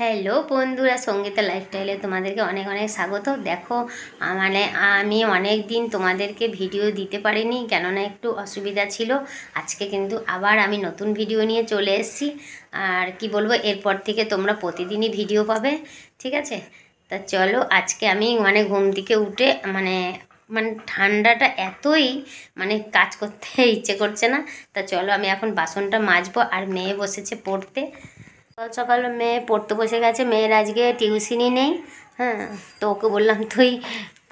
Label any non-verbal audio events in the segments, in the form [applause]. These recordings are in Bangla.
হ্যালো বন্ধুরা সঙ্গীতা লাইফস্টাইলে তোমাদেরকে অনেক অনেক স্বাগত দেখো মানে আমি অনেক দিন তোমাদেরকে ভিডিও দিতে পারিনি কেননা একটু অসুবিধা ছিল আজকে কিন্তু আবার আমি নতুন ভিডিও নিয়ে চলে এসেছি আর কি বলবো এরপর থেকে তোমরা প্রতিদিনই ভিডিও পাবে ঠিক আছে তা চলো আজকে আমি মানে ঘুম থেকে উঠে মানে মানে ঠান্ডাটা এতই মানে কাজ করতে ইচ্ছে করছে না তা চলো আমি এখন বাসনটা মাজবো আর মেয়ে বসেছে পড়তে সকাল সকাল মেয়ে পড়তে বসে গেছে মেয়ের আজকে টিউশনই নেই হ্যাঁ তো ওকে বললাম তুই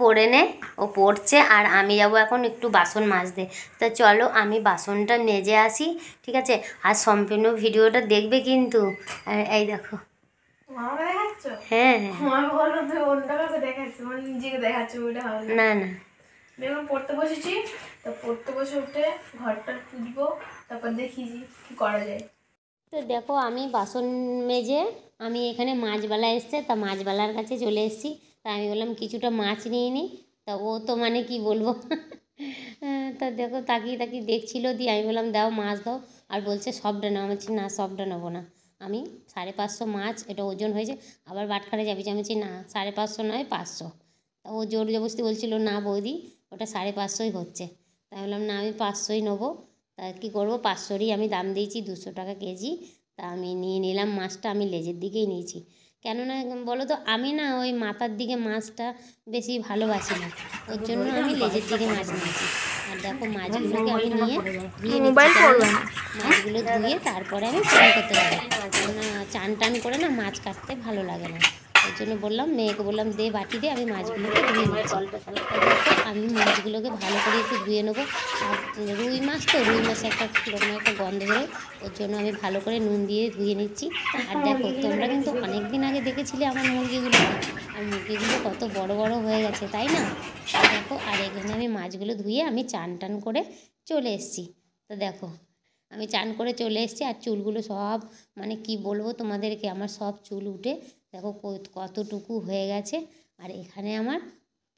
পড়ে নে ও পড়ছে আর আমি যাব এখন একটু বাসন মাজতে তা চলো আমি বাসনটা মেজে আসি ঠিক আছে আর সম্পূর্ণ ভিডিওটা দেখবে কিন্তু আর এই দেখো হ্যাঁ, হ্যাঁ। মানে না না পড়তে বসেছি তারপর দেখি কি করা যায় তো দেখো আমি বাসন মেজে আমি এখানে মাছবালা এসছে তা মাছবালার কাছে চলে এসেছি তা আমি বললাম কিছুটা মাছ নিয়ে নিই তা ও তো মানে কি বলবো তা দেখো তাকিয়ে তাকিয়ে দেখছিলো দিয়ে আমি বললাম দাও মাছ দাও আর বলছে সবটা নেওয়া আমি বলছি না সবটা নেবো না আমি সাড়ে পাঁচশো মাছ এটা ওজন হয়েছে আবার বাটখারে যাবি আমি বলছি না সাড়ে পাঁচশো নয় পাঁচশো তা ও জোর জবস্তি বলছিল না বৌদি ওটা সাড়ে পাঁচশোই হচ্ছে তাই বললাম না আমি পাঁচশোই নেবো তা কী করবো পাঁচশোরই আমি দাম দিয়েছি দুশো টাকা কেজি তা আমি নিয়ে নিলাম মাছটা আমি লেজের দিকেই নিয়েছি কেননা বলো তো আমি না ওই মাথার দিকে মাছটা বেশি ভালোবাসি না ওর জন্য আমি লেজের দিকে মাছ নিয়েছি আর দেখো মাছগুলোকে আমি নিয়ে ধুয়ে মাছগুলো ধুয়ে তারপরে আমি চান করতে পারি কেননা চান টান করে না মাছ কাটতে ভালো লাগে না ওর জন্য বললাম মেয়েকে বললাম দে বাটি দে আমি মাছগুলোকে ধুয়ে নিচ্ছি আমি মাছগুলোকে ভালো করে একটু ধুয়ে নেবো আর রুই মাছ তো রুই মাছ একটা কীরকম একটা গন্ধ হয় ওর জন্য আমি ভালো করে নুন দিয়ে ধুয়ে নিচ্ছি আর দেখো তোমরা কিন্তু অনেক দিন আগে দেখেছিলে আমার মুরগিগুলো আর মুরগিগুলো কত বড় বড় হয়ে গেছে তাই না দেখো আর এখানে আমি মাছগুলো ধুয়ে আমি চান টান করে চলে এসেছি তো দেখো আমি চান করে চলে এসেছি আর চুলগুলো সব মানে কি বলবো তোমাদেরকে আমার সব চুল উঠে দেখো কতটুকু হয়ে গেছে আর এখানে আমার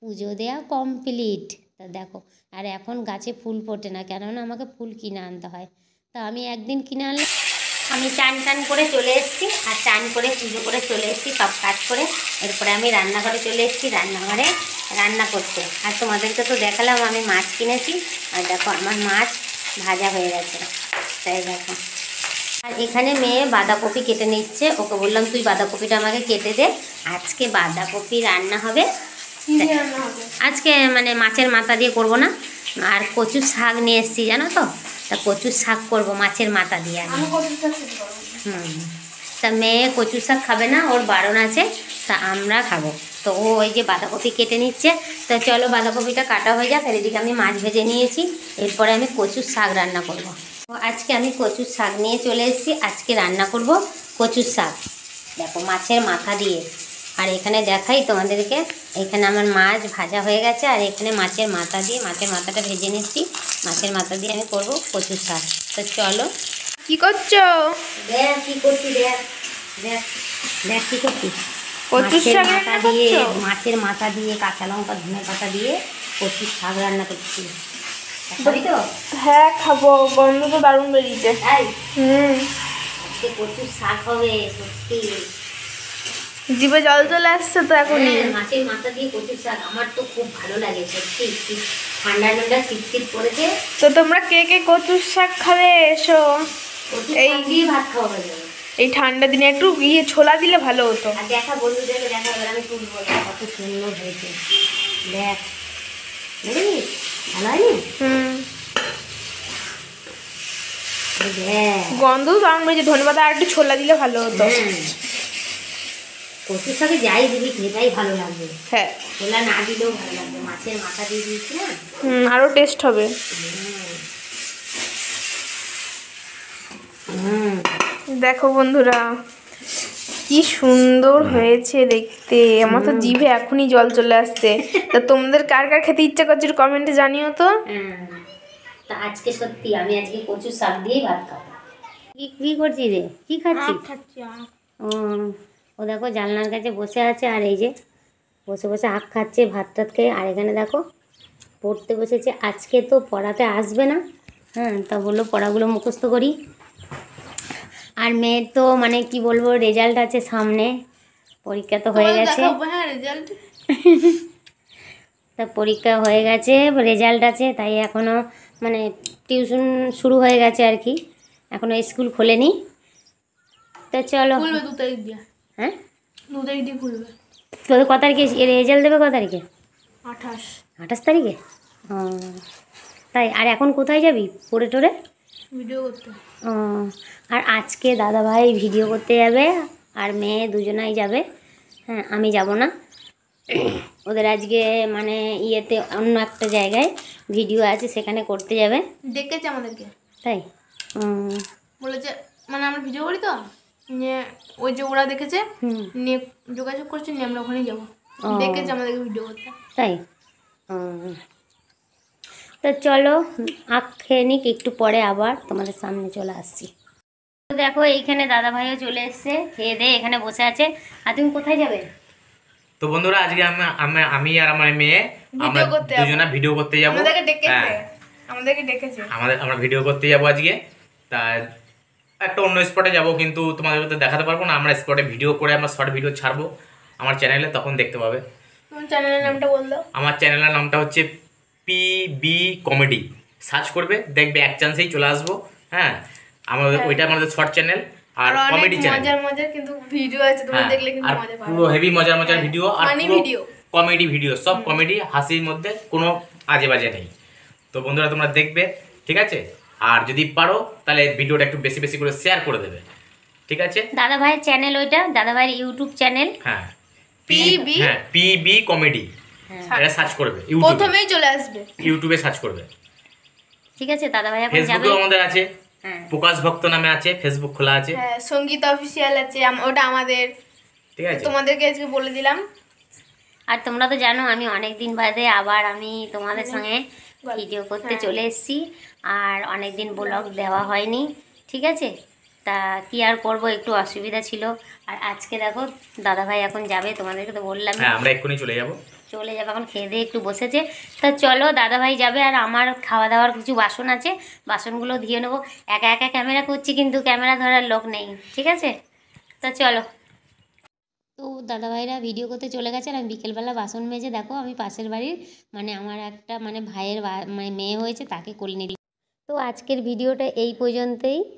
পুজো দেয়া কমপ্লিট তা দেখো আর এখন গাছে ফুল ফোটে না কেননা আমাকে ফুল কিনে আনতে হয় তা আমি একদিন কিনে আনলাম আমি চান টান করে চলে এসেছি আর চান করে পুজো করে চলে এসেছি সব কাজ করে এরপরে আমি রান্নাঘরে চলে এসেছি রান্নাঘরে রান্না করতে আর তোমাদেরকে তো দেখালাম আমি মাছ কিনেছি আর দেখো আমার মাছ ভাজা হয়ে গেছে তাই দেখো আর এখানে মেয়ে বাঁধাকপি কেটে নিচ্ছে ওকে বললাম তুই বাঁধাকপিটা আমাকে কেটে দে আজকে বাঁধাকপি রান্না হবে আজকে মানে মাছের মাথা দিয়ে করব না আর কচুর শাক নিয়ে এসেছি জানো তো তা কচুর শাক করব মাছের মাথা দিয়ে আমি হুম তা মেয়ে কচুর শাক খাবে না ওর বারণ আছে তা আমরা খাবো তো ও ওই যে বাঁধাকপি কেটে নিচ্ছে তো চলো বাঁধাকপিটা কাটা হয়ে যাক এদিকে আমি মাছ ভেজে নিয়েছি এরপরে আমি কচুর শাক রান্না করব। আজকে আমি কচুর শাক নিয়ে চলে এসেছি আজকে রান্না করব কচুর শাক দেখো মাছের মাথা দিয়ে আর এখানে দেখাই তোমাদেরকে এখানে আমার মাছ ভাজা হয়ে গেছে আর এখানে মাছের মাথা দিয়ে মাছের মাথাটা ভেজে নিচ্ছি মাছের মাথা দিয়ে আমি করবো কচু শাক তো চলো কি করছো দেখ কি করছি দেখ দেখ দেখ কি মাথা দিয়ে মাছের মাথা দিয়ে কাঁচা লঙ্কা ধনে পাতা দিয়ে কচু শাক রান্না করছি তো হ্যাঁ খাবো গন্ধ তো দারুণ বেরিয়েছে হুম কচুর শাক হবে সত্যি জীবে জল চলে আসছে তো এখন মাছের হ্যাঁ, মাথা দিয়ে কচুর শাক আমার তো খুব ভালো লাগে সত্যি ঠান্ডা ঠান্ডা শীত পড়েছে তো তোমরা কে কে কচুর শাক খাবে এসো এই দিয়ে ভাত খাওয়া যাবে এই ঠান্ডা দিনে একটু ইয়ে ছোলা দিলে ভালো হতো দেখা দেখা এবার আমি কত সুন্দর হয়েছে দেখ ভালো হয়নি হুম গন্ধ তো আমার ধন্যবাদ আর একটু ছোলা দিলে ভালো হতো হ্যাঁ। কচুর সাথে যাই দিবি ভালো লাগবে হ্যাঁ ছোলা না দিলেও ভালো লাগবে মাছের মাথা দিয়ে দিয়েছি না হুম আরও টেস্ট হবে দেখো বন্ধুরা কি সুন্দর হয়েছে দেখতে আমার তো জিভে এখনই জল চলে আসছে [laughs] তা তোমাদের কার কার খেতে ইচ্ছা করছে কমেন্টে জানিও তো তা আজকে সত্যি আমি আজকে কচু শাক দিয়েই ভাত খাবো কি করছি রে কি খাচ্ছি খাচ্ছি ও ও দেখো জানলার কাছে বসে আছে আর এই যে বসে বসে আখ খাচ্ছে ভাত টাত খেয়ে আর এখানে দেখো পড়তে বসেছে আজকে তো পড়াতে আসবে না হ্যাঁ তা বললো পড়াগুলো মুখস্থ করি আর মেয়ের তো মানে কি বলবো রেজাল্ট আছে সামনে পরীক্ষা তো হয়ে গেছে হ্যাঁ তা পরীক্ষা হয়ে গেছে রেজাল্ট আছে তাই এখনও মানে টিউশন শুরু হয়ে গেছে আর কি এখনও স্কুল খোলেনি তা চলো হ্যাঁ দু তারিখ দিয়ে খুলবে তারিখে রেজাল্ট দেবে ক তারিখে আঠাশ আঠাশ তারিখে ও তাই আর এখন কোথায় যাবি পড়ে টোরে ভিডিও করতে ও আর আজকে দাদা ভাই ভিডিও করতে যাবে আর মেয়ে দুজনাই যাবে হ্যাঁ আমি যাব না ওদের আজকে মানে ইয়েতে অন্য একটা জায়গায় ভিডিও আছে সেখানে করতে যাবে দেখেছে আমাদেরকে তাই বলেছে মানে আমরা ভিডিও করি তো নিয়ে ওই যে ওরা দেখেছে নিয়ে যোগাযোগ করছে নিয়ে আমরা ওখানে যাবো দেখেছে আমাদেরকে ভিডিও করতে তাই তো চলো আখ খেয়ে নিক একটু পরে আবার তোমাদের সামনে চলে আসছি দেখো এইখানে দাদা ভাইও চলে এসছে খেয়ে দিয়ে এখানে বসে আছে আর তুমি কোথায় যাবে তো বন্ধুরা আজকে আমি আমি আর আমার মেয়ে আমরা দুজনা ভিডিও করতে যাবো আমাদেরকে ডেকেছে হ্যাঁ। আমাদেরকে ডেকেছে আমাদের আমরা ভিডিও করতে যাবো আজকে তা একটা অন্য স্পটে যাব কিন্তু তোমাদের তো দেখাতে পারবো না আমরা স্পটে ভিডিও করে আমরা শর্ট ভিডিও ছাড়বো আমার চ্যানেলে তখন দেখতে পাবে আমার চ্যানেলের নামটা হচ্ছে পি বি কমেডি সার্চ করবে দেখবে এক চান্সেই চলে আসবো হ্যাঁ আমাদের হ্যাঁ। ওইটা আমাদের শর্ট চ্যানেল আর কমেডি চ্যানেল পুরো হেভি মজার মজার ভিডিও হ্যাঁ, আর কমেডি ভিডিও হ্যাঁ, সব কমেডি হাসির মধ্যে কোনো আজে বাজে নেই তো বন্ধুরা তোমরা দেখবে ঠিক আছে আর যদি পারো তাহলে ভিডিওটা একটু বেশি বেশি করে শেয়ার করে দেবে ঠিক আছে দাদা ভাইয়ের চ্যানেল ওইটা দাদা ভাইয়ের ইউটিউব চ্যানেল হ্যাঁ পিবি হ্যাঁ পিবি কমেডি হ্যাঁ। এটা সার্চ করবে ইউটিউবে প্রথমেই চলে আসবে ইউটিউবে সার্চ করবে ঠিক আছে দাদা ভাই যাবেন যাবে আমাদের আছে হ্যাঁ। প্রকাশ ভক্ত নামে আছে ফেসবুক খোলা আছে হ্যাঁ সঙ্গীত অফিসিয়াল আছে ওটা আমাদের ঠিক আছে তোমাদেরকে আজকে বলে দিলাম আর তোমরা তো জানো আমি অনেক দিন বাদে আবার আমি তোমাদের হ্যাঁ। সঙ্গে ভিডিও করতে হ্যাঁ। চলে এসেছি আর অনেক দিন ব্লগ দেওয়া হয়নি ঠিক আছে তা কি আর করব একটু অসুবিধা ছিল আর আজকে দেখো দাদা ভাই এখন যাবে তোমাদেরকে তো বললাম হ্যাঁ, আমরা এক্ষুনি চলে যাব চলে যাবে এখন খেয়ে দিয়ে একটু বসেছে তা চলো দাদা ভাই যাবে আর আমার খাওয়া দাওয়ার কিছু বাসন আছে বাসনগুলো ধুয়ে নেবো একা একা ক্যামেরা করছি কিন্তু ক্যামেরা ধরার লোক নেই ঠিক আছে তা চলো তো দাদাভাইরা ভিডিও করতে চলে গেছে আর আমি বিকেলবেলা বাসন মেজে দেখো আমি পাশের বাড়ির মানে আমার একটা মানে ভাইয়ের মানে মেয়ে হয়েছে তাকে কোলে নিলাম তো আজকের ভিডিওটা এই পর্যন্তই